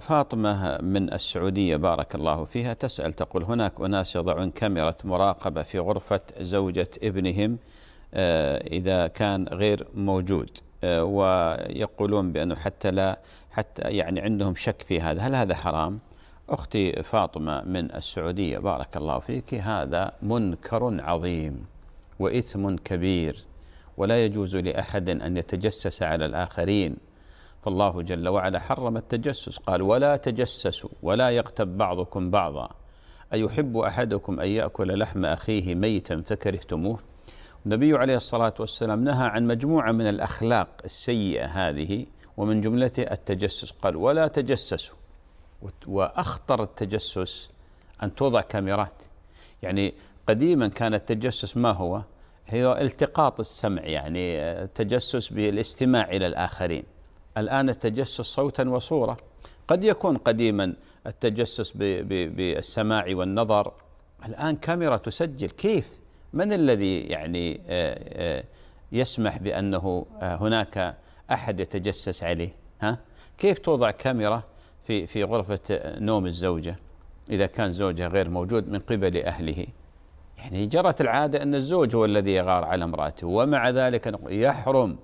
فاطمة من السعودية بارك الله فيها تسأل تقول هناك أناس يضعون كاميرا مراقبة في غرفة زوجة ابنهم آه، إذا كان غير موجود آه، ويقولون بأنه حتى لا حتى يعني عندهم شك في هذا هل هذا حرام؟ أختي فاطمة من السعودية بارك الله فيك هذا منكر عظيم وإثم كبير ولا يجوز لأحد أن يتجسس على الآخرين فالله جل وعلا حرم التجسس قال ولا تجسسوا ولا يغتب بعضكم بعضا أيحب أحدكم أن يأكل لحم أخيه ميتا فكرهتموه النبي عليه الصلاة والسلام نهى عن مجموعة من الأخلاق السيئة هذه ومن جملته التجسس قال ولا تجسسوا وأخطر التجسس أن توضع كاميرات يعني قديما كان التجسس ما هو هي التقاط السمع يعني تجسس بالاستماع إلى الآخرين الآن التجسس صوتا وصورة قد يكون قديما التجسس بالسماع والنظر الآن كاميرا تسجل كيف من الذي يعني آه، آه، يسمح بأنه آه، هناك أحد يتجسس عليه ها؟ كيف توضع كاميرا في في غرفة نوم الزوجة إذا كان زوجها غير موجود من قبل أهله يعني جرت العادة أن الزوج هو الذي يغار على امرأته ومع ذلك يحرم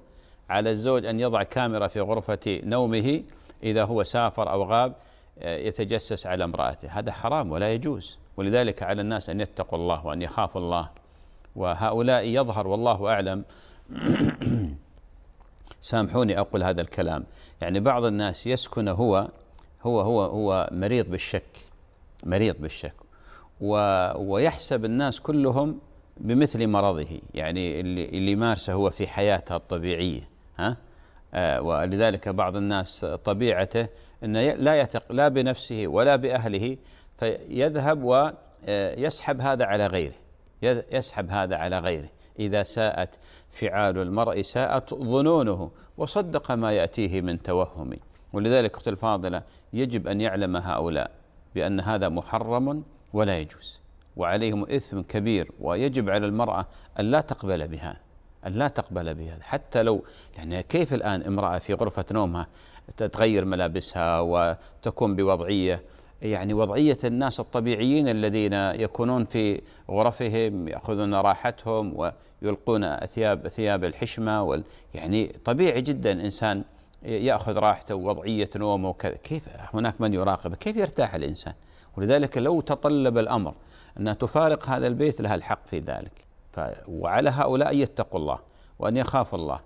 على الزوج أن يضع كاميرا في غرفة نومه إذا هو سافر أو غاب آه، يتجسس على امرأته هذا حرام ولا يجوز ولذلك على الناس أن يتقوا الله وأن يخافوا الله وهؤلاء يظهر والله أعلم سامحوني أقول هذا الكلام يعني بعض الناس يسكن هو هو هو هو مريض بالشك مريض بالشك و ويحسب الناس كلهم بمثل مرضه يعني اللي, اللي يمارسه هو في حياته الطبيعية ها آه ولذلك بعض الناس طبيعته انه لا يثق لا بنفسه ولا باهله فيذهب ويسحب آه، هذا على غيره يسحب هذا على غيره اذا ساءت فعال المرء ساءت ظنونه وصدق ما ياتيه من توهم ولذلك اختي الفاضله يجب ان يعلم هؤلاء بان هذا محرم ولا يجوز وعليهم اثم كبير ويجب على المراه ان لا تقبل بهذا أن لا تقبل بها حتى لو يعني كيف الآن امرأة في غرفة نومها تتغير ملابسها وتكون بوضعية يعني وضعية الناس الطبيعيين الذين يكونون في غرفهم يأخذون راحتهم ويلقون أثياب ثياب الحشمة وال يعني طبيعي جدا إنسان يأخذ راحته ووضعية نومه وكذا كيف هناك من يراقبه كيف يرتاح الإنسان ولذلك لو تطلب الأمر أن تفارق هذا البيت لها الحق في ذلك وعلى هؤلاء أن يتقوا الله وأن يخافوا الله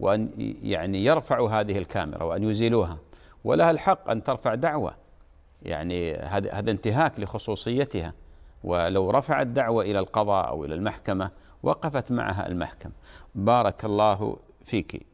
وأن يعني يرفعوا هذه الكاميرا وأن يزيلوها ولها الحق أن ترفع دعوة يعني هذا هذا انتهاك لخصوصيتها ولو رفعت دعوة إلى القضاء أو إلى المحكمة وقفت معها المحكمة بارك الله فيك